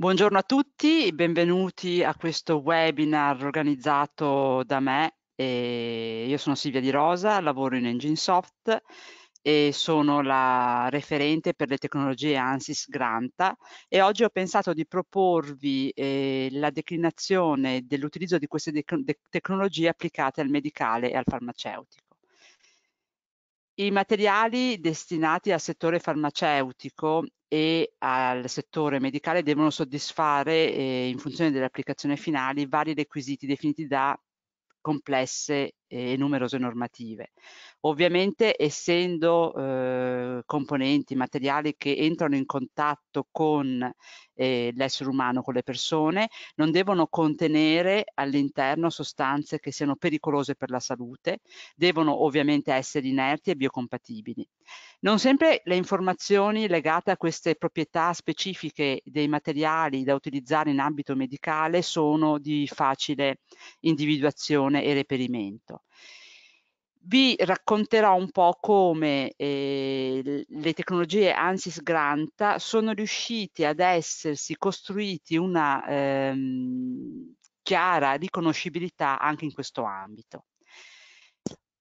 Buongiorno a tutti, benvenuti a questo webinar organizzato da me. E io sono Silvia Di Rosa, lavoro in Enginesoft e sono la referente per le tecnologie ANSYS Granta e oggi ho pensato di proporvi eh, la declinazione dell'utilizzo di queste tecnologie applicate al medicale e al farmaceutico. I materiali destinati al settore farmaceutico e al settore medicale devono soddisfare, eh, in funzione delle applicazioni finali, vari requisiti definiti da complesse e numerose normative. Ovviamente essendo eh, componenti, materiali che entrano in contatto con eh, l'essere umano, con le persone, non devono contenere all'interno sostanze che siano pericolose per la salute, devono ovviamente essere inerti e biocompatibili. Non sempre le informazioni legate a queste proprietà specifiche dei materiali da utilizzare in ambito medicale sono di facile individuazione e reperimento. Vi racconterò un po' come eh, le tecnologie ANSYS Granta sono riuscite ad essersi costruiti una ehm, chiara riconoscibilità anche in questo ambito.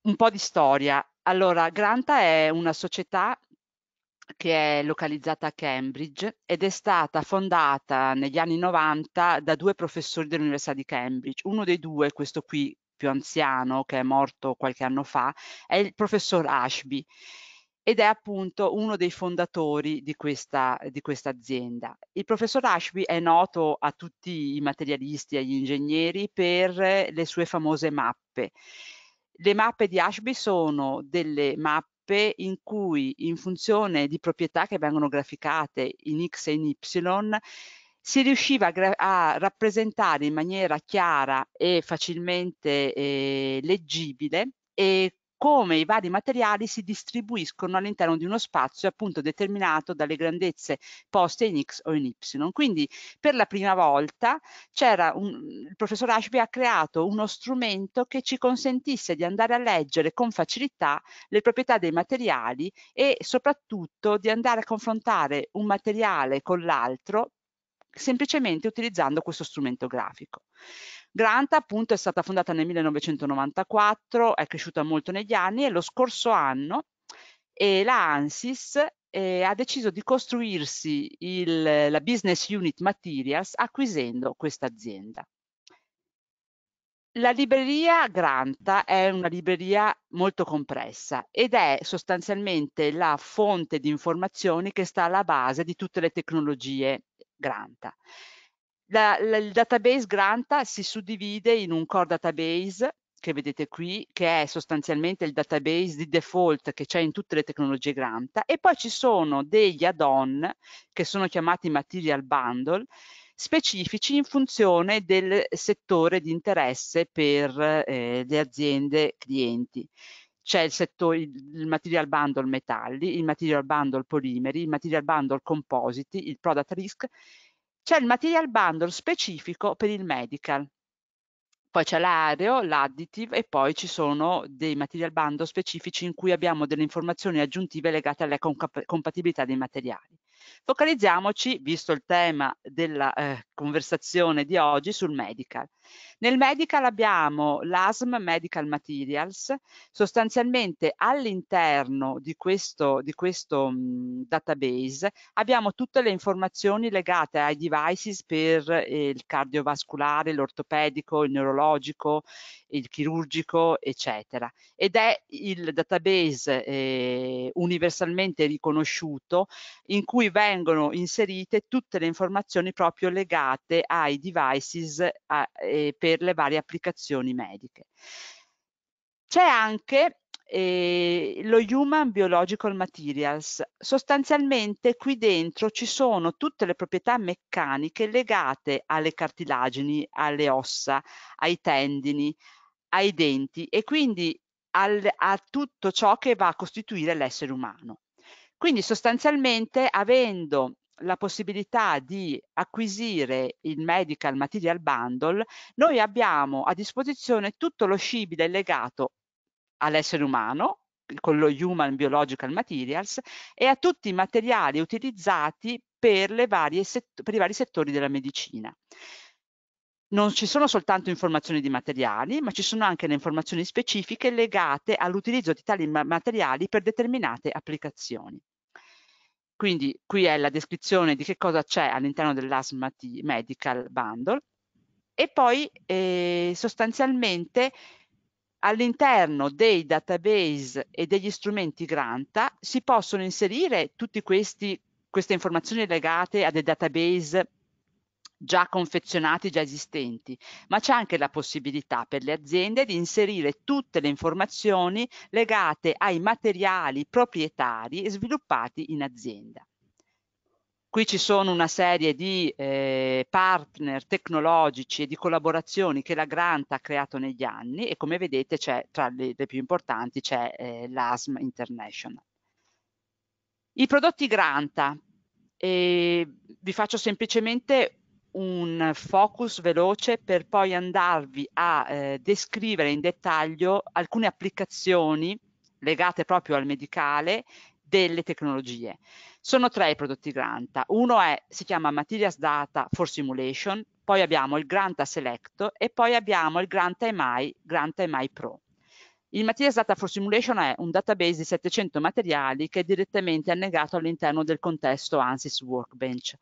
Un po' di storia. Allora, Granta è una società che è localizzata a Cambridge ed è stata fondata negli anni 90 da due professori dell'Università di Cambridge. Uno dei due, questo qui, più anziano che è morto qualche anno fa, è il professor Ashby ed è appunto uno dei fondatori di questa, di questa azienda. Il professor Ashby è noto a tutti i materialisti e agli ingegneri per le sue famose mappe. Le mappe di Ashby sono delle mappe in cui in funzione di proprietà che vengono graficate in X e in Y si riusciva a, a rappresentare in maniera chiara e facilmente eh, leggibile e come i vari materiali si distribuiscono all'interno di uno spazio appunto determinato dalle grandezze poste in X o in Y. Quindi per la prima volta un, il professor Ashby ha creato uno strumento che ci consentisse di andare a leggere con facilità le proprietà dei materiali e soprattutto di andare a confrontare un materiale con l'altro semplicemente utilizzando questo strumento grafico. Granta appunto è stata fondata nel 1994, è cresciuta molto negli anni e lo scorso anno eh, la ANSYS eh, ha deciso di costruirsi il, la business unit materials acquisendo questa azienda. La libreria Granta è una libreria molto compressa ed è sostanzialmente la fonte di informazioni che sta alla base di tutte le tecnologie Granta. La, la, il database Granta si suddivide in un core database che vedete qui, che è sostanzialmente il database di default che c'è in tutte le tecnologie Granta, e poi ci sono degli add-on che sono chiamati material bundle, specifici in funzione del settore di interesse per eh, le aziende clienti c'è il settore, il material bundle metalli, il material bundle polimeri, il material bundle compositi, il product risk, c'è il material bundle specifico per il medical, poi c'è l'aereo, l'additive e poi ci sono dei material bundle specifici in cui abbiamo delle informazioni aggiuntive legate alla compatibilità dei materiali. Focalizziamoci, visto il tema della eh, conversazione di oggi, sul medical. Nel medical abbiamo l'ASM Medical Materials, sostanzialmente all'interno di questo, di questo database abbiamo tutte le informazioni legate ai devices per eh, il cardiovascolare, l'ortopedico, il neurologico, il chirurgico, eccetera. Ed è il database eh, universalmente riconosciuto in cui vengono inserite tutte le informazioni proprio legate ai devices a, eh, eh, per le varie applicazioni mediche. C'è anche eh, lo Human Biological Materials. Sostanzialmente qui dentro ci sono tutte le proprietà meccaniche legate alle cartilagini, alle ossa, ai tendini, ai denti e quindi al, a tutto ciò che va a costituire l'essere umano. Quindi sostanzialmente avendo la possibilità di acquisire il medical material bundle, noi abbiamo a disposizione tutto lo scibile legato all'essere umano, con lo Human Biological Materials, e a tutti i materiali utilizzati per, per i vari settori della medicina non ci sono soltanto informazioni di materiali, ma ci sono anche le informazioni specifiche legate all'utilizzo di tali materiali per determinate applicazioni. Quindi qui è la descrizione di che cosa c'è all'interno dell'ASMAT Medical Bundle e poi eh, sostanzialmente all'interno dei database e degli strumenti Granta si possono inserire tutte queste informazioni legate a dei database già confezionati, già esistenti, ma c'è anche la possibilità per le aziende di inserire tutte le informazioni legate ai materiali proprietari sviluppati in azienda. Qui ci sono una serie di eh, partner tecnologici e di collaborazioni che la Grant ha creato negli anni e come vedete c'è, tra le, le, più importanti c'è eh, l'ASM International. I prodotti Granta, e eh, vi faccio semplicemente un focus veloce per poi andarvi a eh, descrivere in dettaglio alcune applicazioni legate proprio al medicale delle tecnologie. Sono tre i prodotti Granta. Uno è, si chiama Materials Data for Simulation, poi abbiamo il Granta Selecto e poi abbiamo il Granta MI, Granta MI Pro. Il Materials Data for Simulation è un database di 700 materiali che è direttamente annegato all'interno del contesto ANSYS Workbench.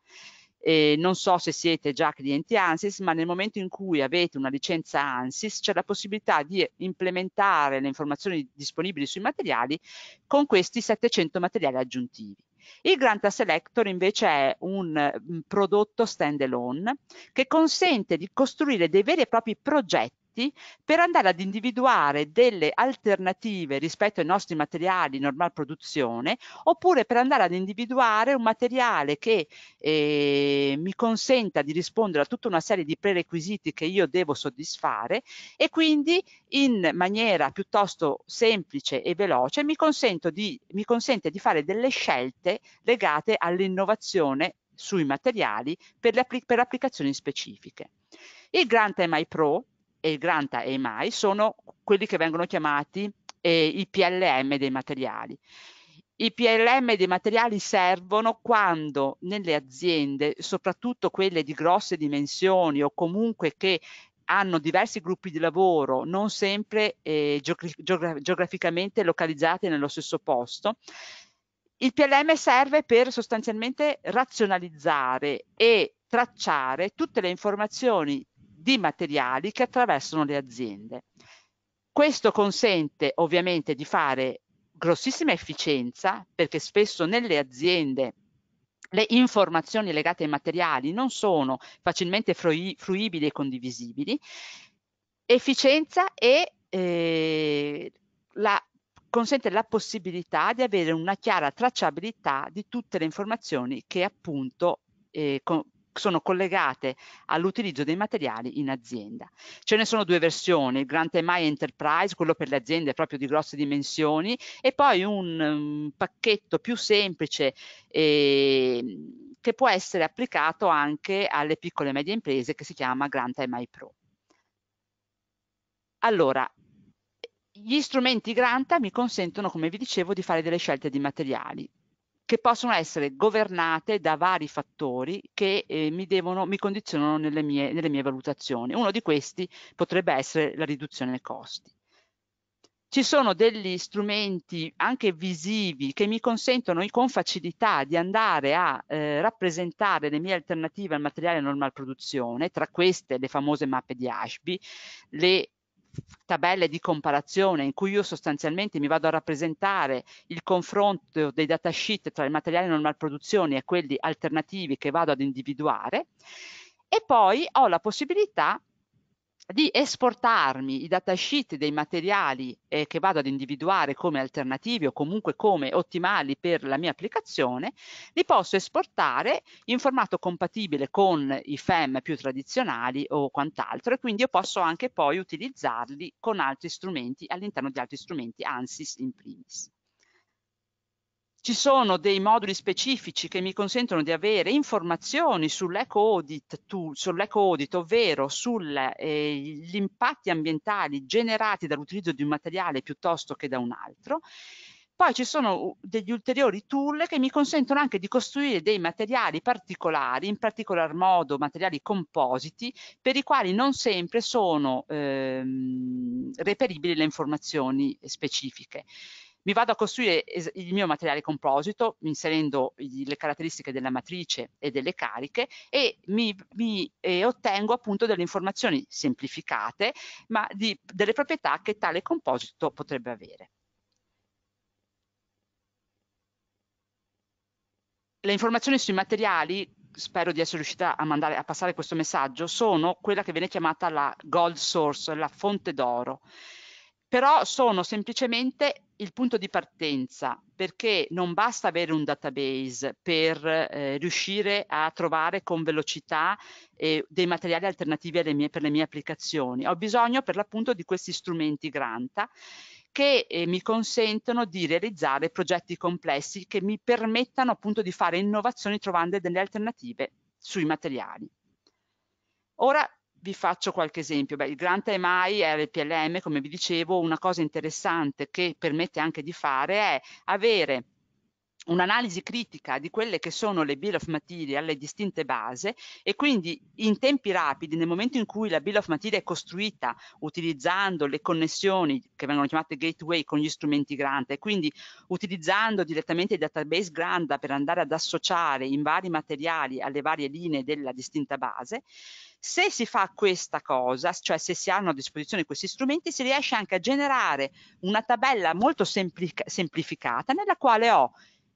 E eh, non so se siete già clienti ANSYS, ma nel momento in cui avete una licenza ANSYS c'è la possibilità di implementare le informazioni disponibili sui materiali con questi 700 materiali aggiuntivi. Il Grant Selector invece è un, un mm, prodotto stand alone che consente di costruire dei veri e propri progetti dati per andare ad individuare delle alternative rispetto ai nostri materiali in normal produzione oppure per andare ad individuare un materiale che eh, mi consenta di rispondere a tutta una serie di prerequisiti che io devo soddisfare e quindi in maniera piuttosto semplice e veloce mi, di, mi consente di fare delle scelte legate all'innovazione sui materiali per, le, per applicazioni specifiche. Il Grant MI Pro e il Granta e MAI sono quelli che vengono chiamati eh, i PLM dei materiali. I PLM dei materiali servono quando nelle aziende, soprattutto quelle di grosse dimensioni o comunque che hanno diversi gruppi di lavoro, non sempre eh, geogra geograficamente localizzati nello stesso posto, il PLM serve per sostanzialmente razionalizzare e tracciare tutte le informazioni di materiali che attraversano le aziende. Questo consente ovviamente di fare grossissima efficienza perché spesso nelle aziende le informazioni legate ai materiali non sono facilmente fruibili e condivisibili, efficienza e eh, la, consente la possibilità di avere una chiara tracciabilità di tutte le informazioni che appunto eh, con, sono collegate all'utilizzo dei materiali in azienda. Ce ne sono due versioni, il Grant MI Enterprise, quello per le aziende proprio di grosse dimensioni, e poi un um, pacchetto più semplice eh, che può essere applicato anche alle piccole e medie imprese che si chiama Grant MI Pro. Allora, gli strumenti Granta mi consentono, come vi dicevo, di fare delle scelte di materiali che possono essere governate da vari fattori che eh, mi, devono, mi condizionano nelle mie, nelle mie valutazioni. Uno di questi potrebbe essere la riduzione dei costi. Ci sono degli strumenti anche visivi che mi consentono con facilità di andare a eh, rappresentare le mie alternative al materiale normal produzione, tra queste le famose mappe di Ashby, le tabelle di comparazione in cui io sostanzialmente mi vado a rappresentare il confronto dei datasheet tra i materiali non malproduzioni e quelli alternativi che vado ad individuare e poi ho la possibilità di esportarmi i datasheet dei materiali eh, che vado ad individuare come alternativi o comunque come ottimali per la mia applicazione, li posso esportare in formato compatibile con i FEM più tradizionali o quant'altro e quindi io posso anche poi utilizzarli con altri strumenti all'interno di altri strumenti ANSYS in primis. Ci sono dei moduli specifici che mi consentono di avere informazioni sull'eco audit, sull'eco audit ovvero sugli eh, impatti ambientali generati dall'utilizzo di un materiale piuttosto che da un altro. Poi ci sono uh, degli ulteriori tool che mi consentono anche di costruire dei materiali particolari, in particolar modo materiali compositi, per i quali non sempre sono ehm, reperibili le informazioni specifiche mi vado a costruire il mio materiale composito inserendo le caratteristiche della matrice e delle cariche e mi, mi eh, ottengo appunto delle informazioni semplificate ma di, delle proprietà che tale composito potrebbe avere. Le informazioni sui materiali spero di essere riuscita a, mandare, a passare questo messaggio, sono quella che viene chiamata la gold source, la fonte d'oro però sono semplicemente il punto di partenza perché non basta avere un database per eh, riuscire a trovare con velocità eh, dei materiali alternativi mie, per le mie applicazioni. Ho bisogno per l'appunto di questi strumenti Granta che eh, mi consentono di realizzare progetti complessi che mi permettano appunto di fare innovazioni trovando delle alternative sui materiali. Ora vi faccio qualche esempio. Beh, il grant MI il PLM, come vi dicevo, una cosa interessante che permette anche di fare è avere un'analisi critica di quelle che sono le bill of material, le distinte base e quindi in tempi rapidi, nel momento in cui la bill of material è costruita utilizzando le connessioni che vengono chiamate gateway con gli strumenti grant e quindi utilizzando direttamente il database grant per andare ad associare in vari materiali alle varie linee della distinta base, se si fa questa cosa, cioè se si hanno a disposizione questi strumenti, si riesce anche a generare una tabella molto semplica, semplificata nella quale ho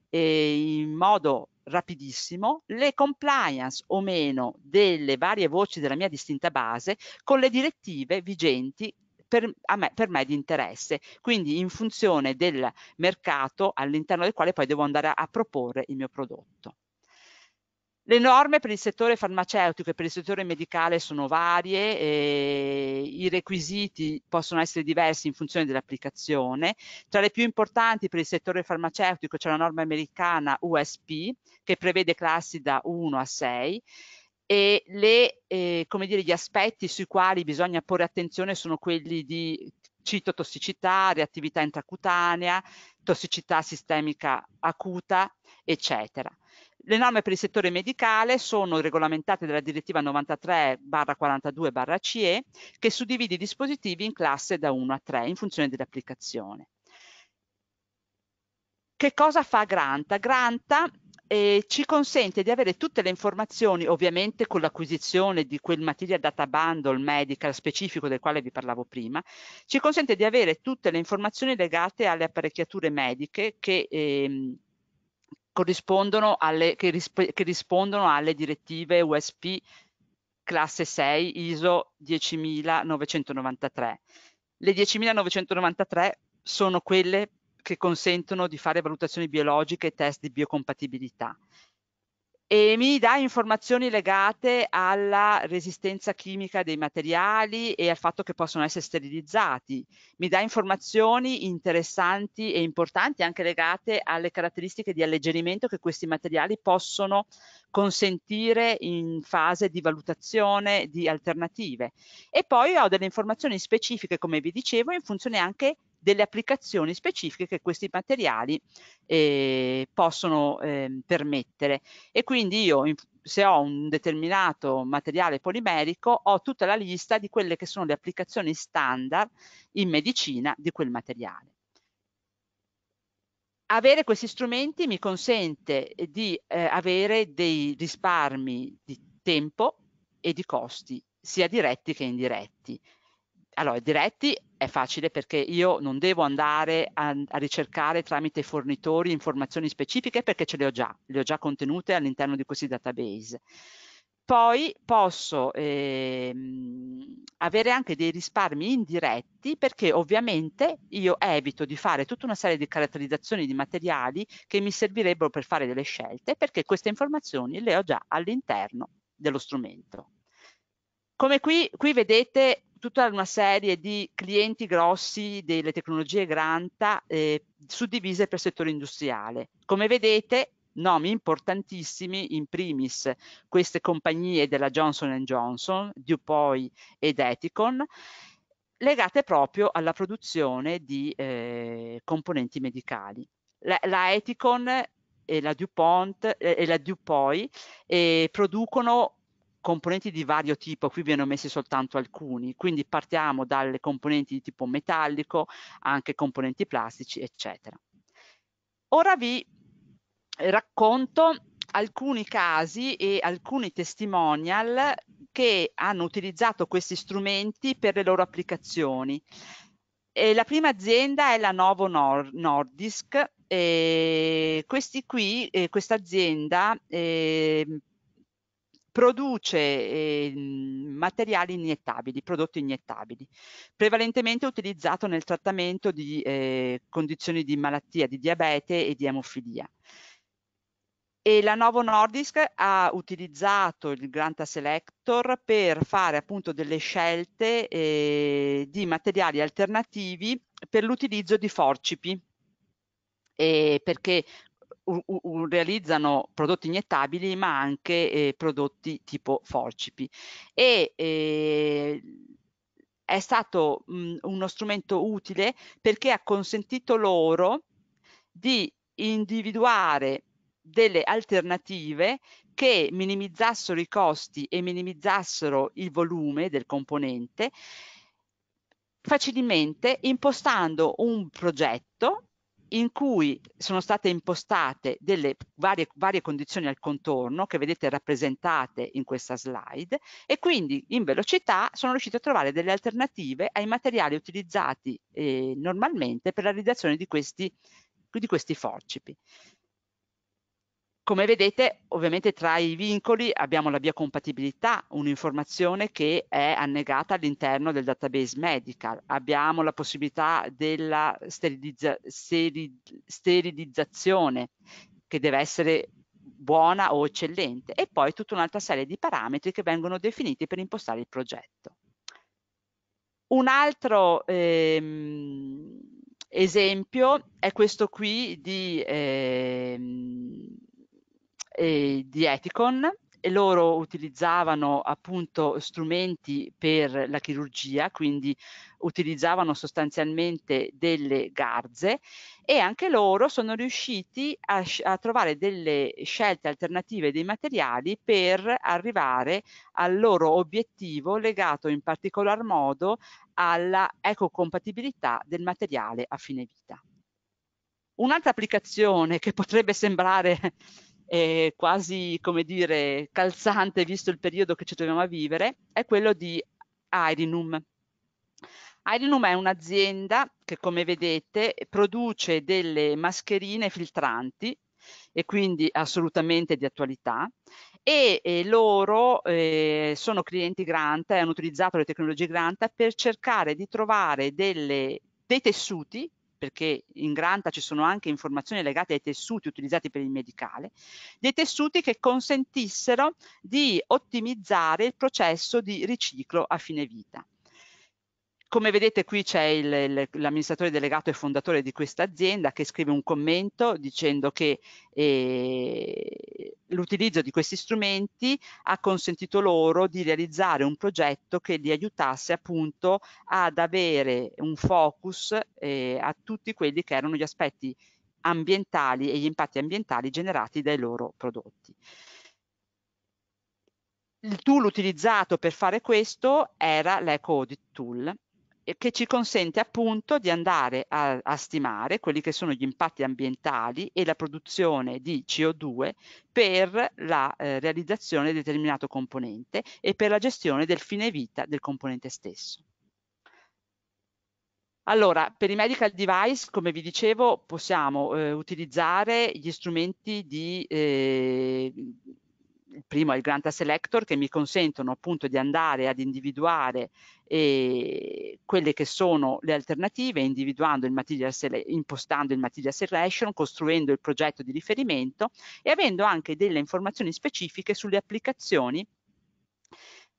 eh, in modo rapidissimo le compliance o meno delle varie voci della mia distinta base con le direttive vigenti per me, per, me, di interesse, quindi in funzione del mercato all'interno del quale poi devo andare a, a proporre il mio prodotto. Le norme per il settore farmaceutico e per il settore medicale sono varie, eh, i requisiti possono essere diversi in funzione dell'applicazione. Tra le più importanti per il settore farmaceutico c'è la norma americana USP che prevede classi da 1 a 6 e le, eh, dire, gli aspetti sui quali bisogna porre attenzione sono quelli di citotossicità, reattività intracutanea, tossicità sistemica acuta, eccetera. Le norme per il settore medicale sono regolamentate dalla direttiva 93-42-CE che suddivide i dispositivi in classe da 1 a 3 in funzione dell'applicazione. Che cosa fa Granta? Granta eh, ci consente di avere tutte le informazioni, ovviamente con l'acquisizione di quel material data bundle medical specifico del quale vi parlavo prima, ci consente di avere tutte le informazioni legate alle apparecchiature mediche che ehm, corrispondono alle, che, risp- che rispondono alle direttive USP classe 6 ISO 10993. Le 10993 sono quelle che consentono di fare valutazioni biologiche e test di biocompatibilità e mi dà informazioni legate alla resistenza chimica dei materiali e al fatto che possono essere sterilizzati. Mi dà informazioni interessanti e importanti anche legate alle caratteristiche di alleggerimento che questi materiali possono consentire in fase di valutazione di alternative. E poi ho delle informazioni specifiche, come vi dicevo, in funzione anche delle applicazioni specifiche che questi materiali eh, possono eh, permettere. E quindi io, se ho un determinato materiale polimerico, ho tutta la lista di quelle che sono le applicazioni standard in medicina di quel materiale. Avere questi strumenti mi consente eh, di eh, avere dei risparmi di tempo e di costi, sia diretti che indiretti allora, diretti è facile perché io non devo andare a, a, ricercare tramite fornitori informazioni specifiche perché ce le ho già, le ho già contenute all'interno di questi database. Poi posso eh, avere anche dei risparmi indiretti perché ovviamente io evito di fare tutta una serie di caratterizzazioni di materiali che mi servirebbero per fare delle scelte perché queste informazioni le ho già all'interno dello strumento. Come qui, qui vedete tutta una serie di clienti grossi delle tecnologie Granta eh, suddivise per settore industriale. Come vedete, nomi importantissimi, in primis queste compagnie della Johnson Johnson, DuPont ed Ethicon, legate proprio alla produzione di eh, componenti medicali. La, la Eticon e la DuPont e la DuPont eh, eh producono componenti di vario tipo, qui vi hanno messi soltanto alcuni, quindi partiamo dalle componenti di tipo metallico, anche componenti plastici, eccetera. Ora vi racconto alcuni casi e alcuni testimonial che hanno utilizzato questi strumenti per le loro applicazioni. E la prima azienda è la Novo Nord Nordisk. E questi qui, eh, questa azienda eh, produce eh, materiali iniettabili, prodotti iniettabili, prevalentemente utilizzato nel trattamento di eh, condizioni di malattia, di diabete e di emofilia. E la Novo Nordisk ha utilizzato il Granta Selector per fare appunto delle scelte eh, di materiali alternativi per l'utilizzo di forcipi, E perché realizzano prodotti iniettabili ma anche eh, prodotti tipo forcipi e eh, è stato mh, uno strumento utile perché ha consentito loro di individuare delle alternative che minimizzassero i costi e minimizzassero il volume del componente facilmente impostando un progetto in cui sono state impostate delle varie, varie condizioni al contorno che vedete rappresentate in questa slide e quindi in velocità sono riuscito a trovare delle alternative ai materiali utilizzati eh, normalmente per la realizzazione di questi, di questi forcipi. Come vedete, ovviamente tra i vincoli abbiamo la biocompatibilità, un'informazione che è annegata all'interno del database medical. Abbiamo la possibilità della sterilizza steri sterilizzazione che deve essere buona o eccellente e poi tutta un'altra serie di parametri che vengono definiti per impostare il progetto. Un altro ehm, esempio è questo qui di... Ehm, eh, di Eticon e loro utilizzavano appunto strumenti per la chirurgia, quindi utilizzavano sostanzialmente delle garze e anche loro sono riusciti a, a trovare delle scelte alternative dei materiali per arrivare al loro obiettivo legato in particolar modo alla ecocompatibilità del materiale a fine vita. Un'altra applicazione che potrebbe sembrare eh, quasi, come dire, calzante visto il periodo che ci troviamo a vivere, è quello di Airinum. Airinum è un'azienda che, come vedete, produce delle mascherine filtranti e quindi assolutamente di attualità e, e loro eh, sono clienti Granta e hanno utilizzato le tecnologie Granta per cercare di trovare delle, dei tessuti perché in Granta ci sono anche informazioni legate ai tessuti utilizzati per il medicale, dei tessuti che consentissero di ottimizzare il processo di riciclo a fine vita. Come vedete qui c'è l'amministratore delegato e fondatore di questa azienda che scrive un commento dicendo che eh, l'utilizzo di questi strumenti ha consentito loro di realizzare un progetto che li aiutasse appunto ad avere un focus eh, a tutti quelli che erano gli aspetti ambientali e gli impatti ambientali generati dai loro prodotti. Il tool utilizzato per fare questo era l'Eco Audit Tool che ci consente appunto di andare a, a, stimare quelli che sono gli impatti ambientali e la produzione di CO2 per la eh, realizzazione di determinato componente e per la gestione del fine vita del componente stesso. Allora, per i medical device, come vi dicevo, possiamo eh, utilizzare gli strumenti di eh, primo è il Granta Selector che mi consentono appunto di andare ad individuare eh, quelle che sono le alternative, individuando il material impostando il material selection, costruendo il progetto di riferimento e avendo anche delle informazioni specifiche sulle applicazioni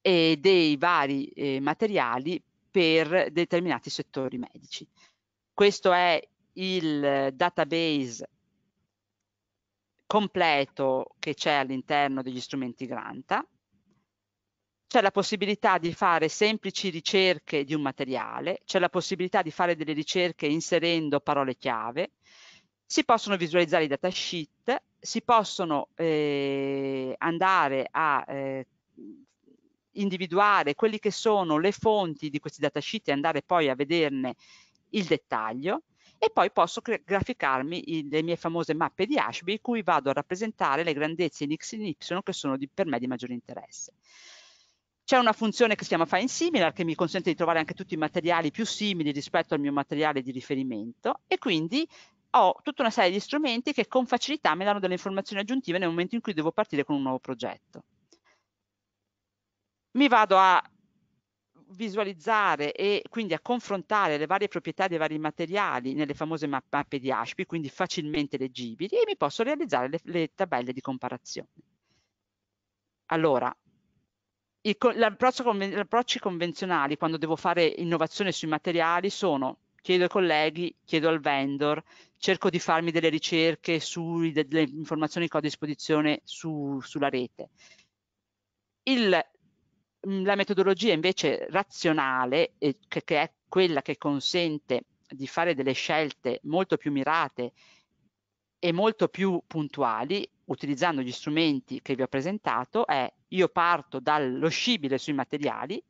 eh, dei vari eh, materiali per determinati settori medici. Questo è il eh, database completo che c'è all'interno degli strumenti Granta, c'è la possibilità di fare semplici ricerche di un materiale, c'è la possibilità di fare delle ricerche inserendo parole chiave, si possono visualizzare i datasheet, si possono eh, andare a eh, individuare quelle che sono le fonti di questi datasheet e andare poi a vederne il dettaglio e poi posso graficarmi le mie famose mappe di Ashby in cui vado a rappresentare le grandezze in x e in y che sono di, per me di maggiore interesse. C'è una funzione che si chiama Find Similar che mi consente di trovare anche tutti i materiali più simili rispetto al mio materiale di riferimento e quindi ho tutta una serie di strumenti che con facilità mi danno delle informazioni aggiuntive nel momento in cui devo partire con un nuovo progetto. Mi vado a visualizzare e quindi a confrontare le varie proprietà dei vari materiali nelle famose ma mappe di ASCII, quindi facilmente leggibili, e mi posso realizzare le, le tabelle di comparazione. Allora, gli approcci convenzionali quando devo fare innovazione sui materiali sono chiedo ai colleghi, chiedo al vendor, cerco di farmi delle ricerche sulle informazioni che ho a disposizione su, sulla rete. Il la metodologia invece razionale, eh, che, che è quella che consente di fare delle scelte molto più mirate e molto più puntuali, utilizzando gli strumenti che vi ho presentato, è io parto dallo scibile sui materiali,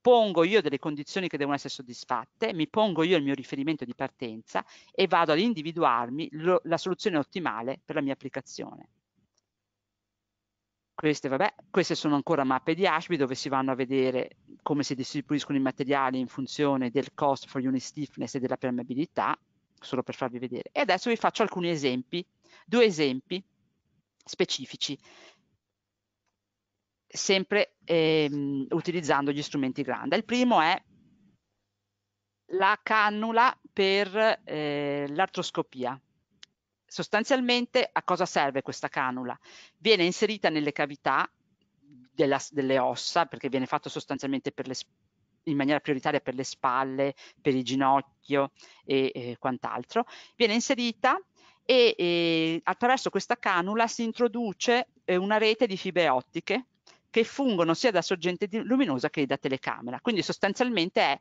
pongo io delle condizioni che devono essere soddisfatte, mi pongo io il mio riferimento di partenza e vado ad individuarmi lo, la soluzione ottimale per la mia applicazione. Queste, vabbè, queste sono ancora mappe di Ashby dove si vanno a vedere come si distribuiscono i materiali in funzione del cost for unit stiffness e della permeabilità, solo per farvi vedere. E adesso vi faccio alcuni esempi, due esempi specifici, sempre ehm, utilizzando gli strumenti Granda. Il primo è la cannula per eh, l'artroscopia. Sostanzialmente a cosa serve questa canula? Viene inserita nelle cavità della, delle ossa, perché viene fatto sostanzialmente per le, in maniera prioritaria per le spalle, per il ginocchio e, e quant'altro, viene inserita e, e, attraverso questa canula si introduce eh, una rete di fibre ottiche che fungono sia da sorgente luminosa che da telecamera. Quindi sostanzialmente è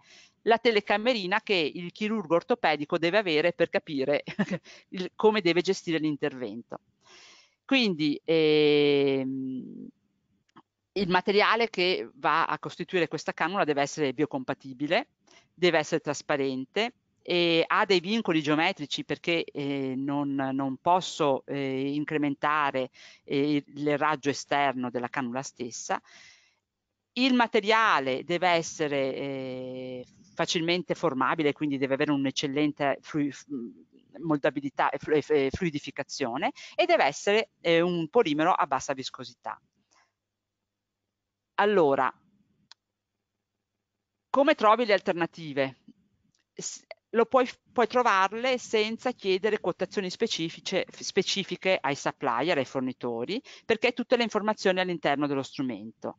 la telecamerina che il chirurgo ortopedico deve avere per capire il, come deve gestire l'intervento. Quindi ehm, il materiale che va a costituire questa cannula deve essere biocompatibile, deve essere trasparente, e ha dei vincoli geometrici perché eh, non, non, posso eh, incrementare eh, il raggio esterno della cannula stessa. Il materiale deve essere eh, facilmente formabile, quindi deve avere un'eccellente flu moldabilità e flu fluidificazione e deve essere eh, un polimero a bassa viscosità. Allora, come trovi le alternative? puoi, puoi, trovarle senza chiedere quotazioni specifiche ai supplier, ai fornitori, perché tutte le informazioni all'interno dello strumento.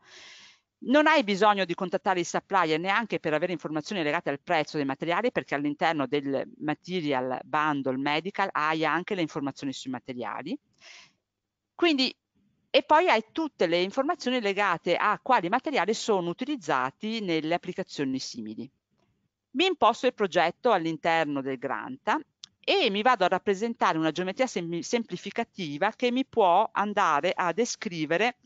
Non hai bisogno di contattare i supplier neanche per avere informazioni legate al prezzo dei materiali perché all'interno del material bundle medical hai anche le informazioni sui materiali. Quindi, e poi hai tutte le informazioni legate a quali materiali sono utilizzati nelle applicazioni simili. Mi imposto il progetto all'interno del Granta e mi vado a rappresentare una geometria sem semplificativa che mi può andare a descrivere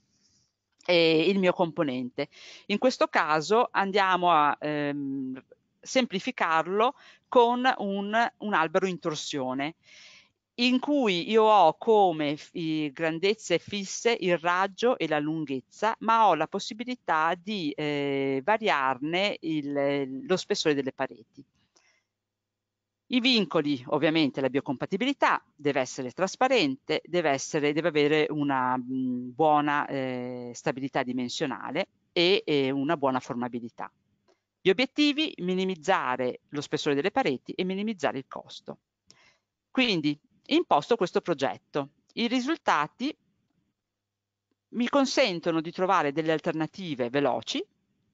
eh, il mio componente. In questo caso andiamo a ehm, semplificarlo con un, un albero in torsione in cui io ho come grandezze fisse il raggio e la lunghezza, ma ho la possibilità di eh, variarne il, lo spessore delle pareti. I vincoli, ovviamente la biocompatibilità, deve essere trasparente, deve, essere, deve avere una mh, mm, buona eh, stabilità dimensionale e, e una buona formabilità. Gli obiettivi, minimizzare lo spessore delle pareti e minimizzare il costo. Quindi imposto questo progetto. I risultati mi consentono di trovare delle alternative veloci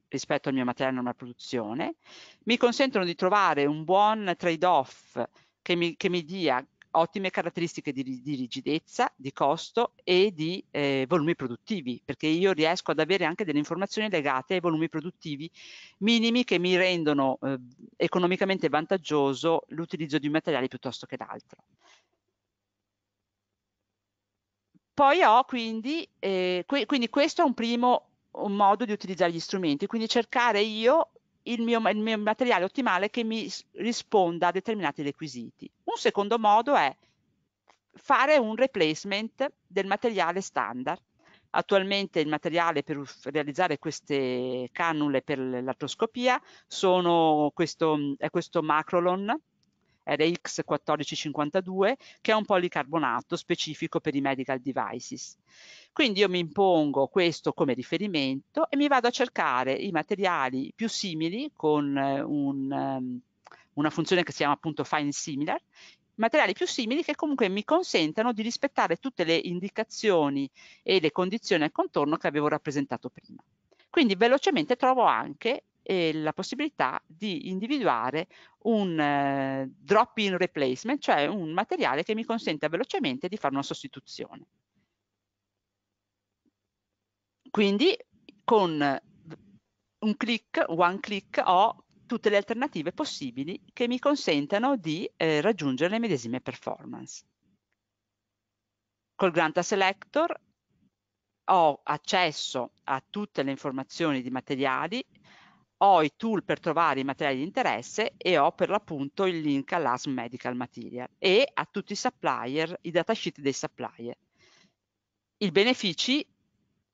rispetto al mio materiale normale produzione, mi consentono di trovare un buon trade-off che mi, che mi dia ottime caratteristiche di, di, rigidezza, di costo e di eh, volumi produttivi, perché io riesco ad avere anche delle informazioni legate ai volumi produttivi minimi che mi rendono eh, economicamente vantaggioso l'utilizzo di un materiale piuttosto che l'altro. Poi ho quindi, eh, que quindi questo è un primo un modo di utilizzare gli strumenti, quindi cercare io il mio, il mio, materiale ottimale che mi risponda a determinati requisiti. Un secondo modo è fare un replacement del materiale standard. Attualmente il materiale per realizzare queste cannule per l'artroscopia sono questo, è questo Macrolon RX1452, che è un policarbonato specifico per i medical devices. Quindi io mi impongo questo come riferimento e mi vado a cercare i materiali più simili con eh, un, um, una funzione che si chiama appunto find similar, materiali più simili che comunque mi consentano di rispettare tutte le indicazioni e le condizioni al contorno che avevo rappresentato prima. Quindi velocemente trovo anche e la possibilità di individuare un eh, drop-in replacement, cioè un materiale che mi consente velocemente di fare una sostituzione. Quindi con un click, one click, ho tutte le alternative possibili che mi consentano di eh, raggiungere le medesime performance. Col Granta Selector ho accesso a tutte le informazioni di materiali ho i tool per trovare i materiali di interesse e ho per l'appunto il link all'ASM Medical Material e a tutti i supplier, i datasheet dei supplier. Il benefici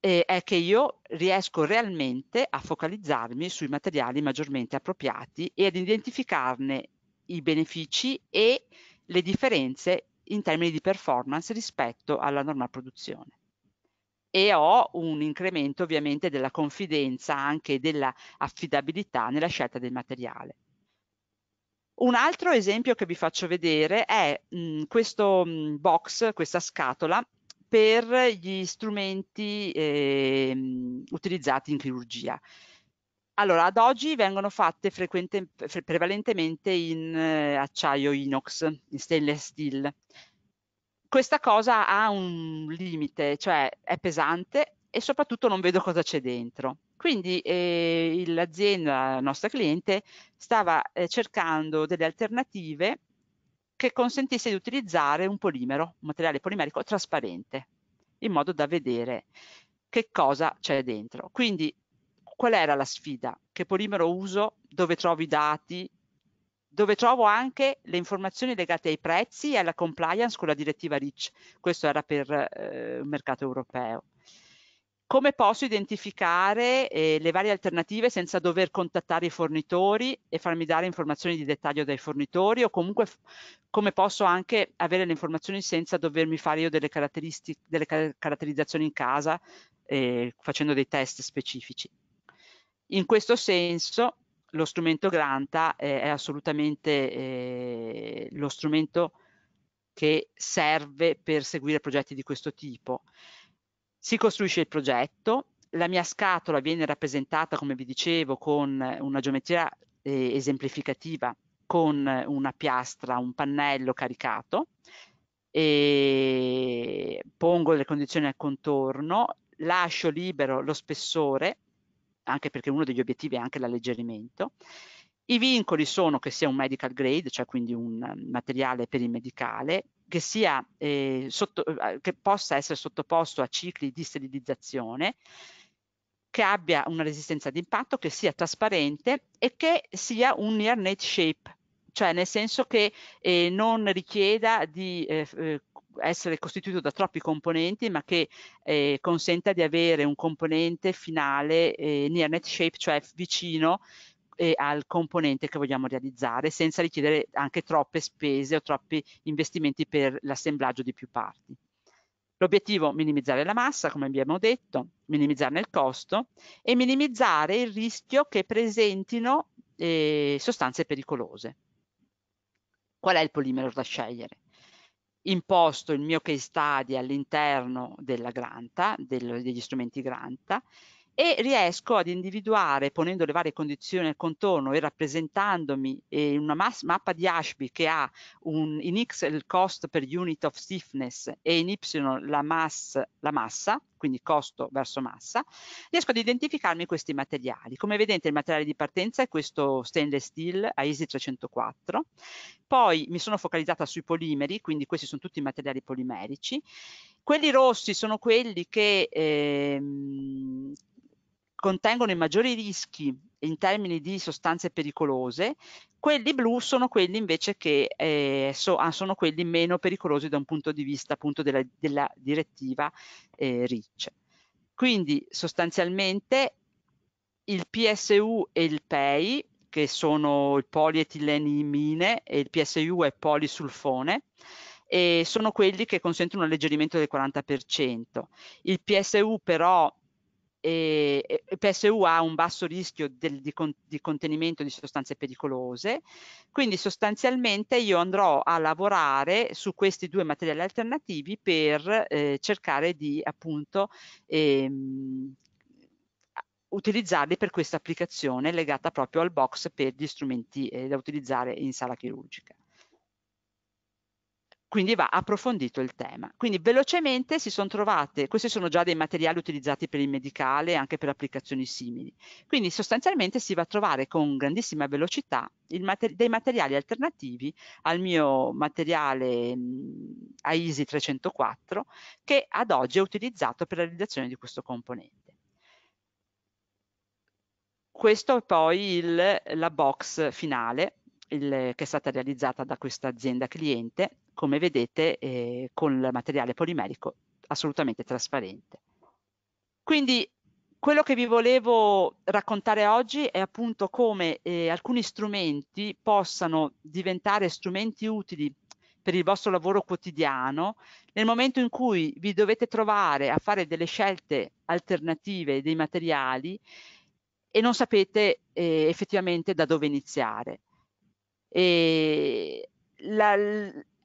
eh, è che io riesco realmente a focalizzarmi sui materiali maggiormente appropriati e ad identificarne i benefici e le differenze in termini di performance rispetto alla normale produzione e ho un incremento ovviamente della confidenza anche della affidabilità nella scelta del materiale. Un altro esempio che vi faccio vedere è mh, questo mh, box, questa scatola per gli strumenti eh, utilizzati in chirurgia. Allora, ad oggi vengono fatte frequente, prevalentemente in eh, acciaio inox, in stainless steel, questa cosa ha un limite, cioè è pesante e soprattutto non vedo cosa c'è dentro. Quindi eh, l'azienda, la nostra cliente, stava eh, cercando delle alternative che consentisse di utilizzare un polimero, un materiale polimerico trasparente, in modo da vedere che cosa c'è dentro. Quindi qual era la sfida? Che polimero uso? Dove trovo i dati? dove trovo anche le informazioni legate ai prezzi e alla compliance con la direttiva REACH. Questo era per eh, mercato europeo. Come posso identificare eh, le varie alternative senza dover contattare i fornitori e farmi dare informazioni di dettaglio dai fornitori o comunque come posso anche avere le informazioni senza dovermi fare io delle, delle car caratterizzazioni in casa eh, facendo dei test specifici. In questo senso lo strumento Granta eh, è assolutamente eh, lo strumento che serve per seguire progetti di questo tipo. Si costruisce il progetto, la mia scatola viene rappresentata, come vi dicevo, con una geometria eh, esemplificativa, con una piastra, un pannello caricato, e pongo le condizioni al contorno, lascio libero lo spessore anche perché uno degli obiettivi è anche l'alleggerimento. I vincoli sono che sia un medical grade, cioè quindi un mm, materiale per il medicale, che, sia, eh, sotto, eh, che possa essere sottoposto a cicli di sterilizzazione, che abbia una resistenza d'impatto, che sia trasparente e che sia un near net shape, cioè nel senso che eh, non richieda di eh, eh essere costituito da troppi componenti ma che eh, consenta di avere un componente finale eh, near net shape cioè vicino eh, al componente che vogliamo realizzare senza richiedere anche troppe spese o troppi investimenti per l'assemblaggio di più parti. L'obiettivo è minimizzare la massa, come abbiamo detto, minimizzarne il costo e minimizzare il rischio che presentino eh, sostanze pericolose. Qual è il polimero da scegliere? imposto il mio case study all'interno della granta, del, degli strumenti granta e riesco ad individuare, ponendo le varie condizioni al contorno e rappresentandomi eh, una mappa di Ashby che ha un, in X il cost per unit of stiffness e in Y la, mass, la massa, quindi costo verso massa, riesco ad identificarmi questi materiali. Come vedete il materiale di partenza è questo stainless steel a ISI 304, poi mi sono focalizzata sui polimeri, quindi questi sono tutti i materiali polimerici, quelli rossi sono quelli che, ehm, contengono i maggiori rischi in termini di sostanze pericolose, quelli blu sono quelli invece che eh, so, ah, sono quelli meno pericolosi da un punto di vista appunto della, della direttiva eh, RIC. Quindi sostanzialmente il PSU e il PEI, che sono il polietilenimine e il PSU è polisulfone, e sono quelli che consentono un alleggerimento del 40%. Il PSU però e, e PSU ha un basso rischio del, di, con, di, contenimento di sostanze pericolose, quindi sostanzialmente io andrò a lavorare su questi due materiali alternativi per eh, cercare di appunto ehm, utilizzarli per questa applicazione legata proprio al box per gli strumenti eh, da utilizzare in sala chirurgica quindi va approfondito il tema. Quindi velocemente si sono trovate, questi sono già dei materiali utilizzati per il medicale e anche per applicazioni simili, quindi sostanzialmente si va a trovare con grandissima velocità mater dei materiali alternativi al mio materiale mh, AISI 304 che ad oggi è utilizzato per la realizzazione di questo componente. Questo è poi il, la box finale il, che è stata realizzata da questa azienda cliente come vedete eh, con il materiale polimerico assolutamente trasparente. Quindi quello che vi volevo raccontare oggi è appunto come eh, alcuni strumenti possano diventare strumenti utili per il vostro lavoro quotidiano nel momento in cui vi dovete trovare a fare delle scelte alternative dei materiali e non sapete eh, effettivamente da dove iniziare. E la,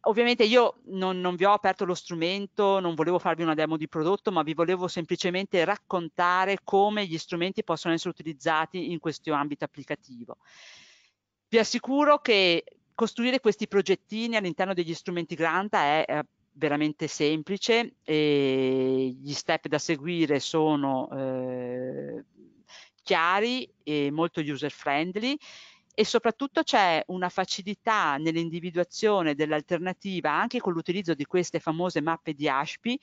Ovviamente io non, non, vi ho aperto lo strumento, non volevo farvi una demo di prodotto, ma vi volevo semplicemente raccontare come gli strumenti possono essere utilizzati in questo ambito applicativo. Vi assicuro che costruire questi progettini all'interno degli strumenti Granta è, eh, veramente semplice e gli step da seguire sono eh, chiari e molto user friendly e soprattutto c'è una facilità nell'individuazione dell'alternativa anche con l'utilizzo di queste famose mappe di ASPI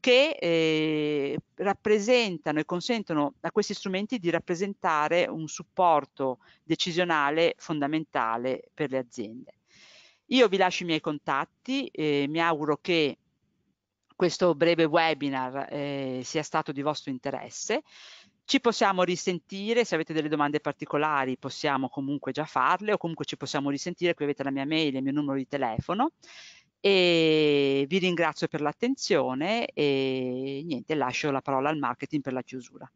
che eh, rappresentano e consentono a questi strumenti di rappresentare un supporto decisionale fondamentale per le aziende. Io vi lascio i miei contatti, eh, mi auguro che questo breve webinar eh, sia stato di vostro interesse. Ci possiamo risentire, se avete delle domande particolari possiamo comunque già farle o comunque ci possiamo risentire, qui avete la mia mail e il mio numero di telefono e vi ringrazio per l'attenzione e niente, lascio la parola al marketing per la chiusura.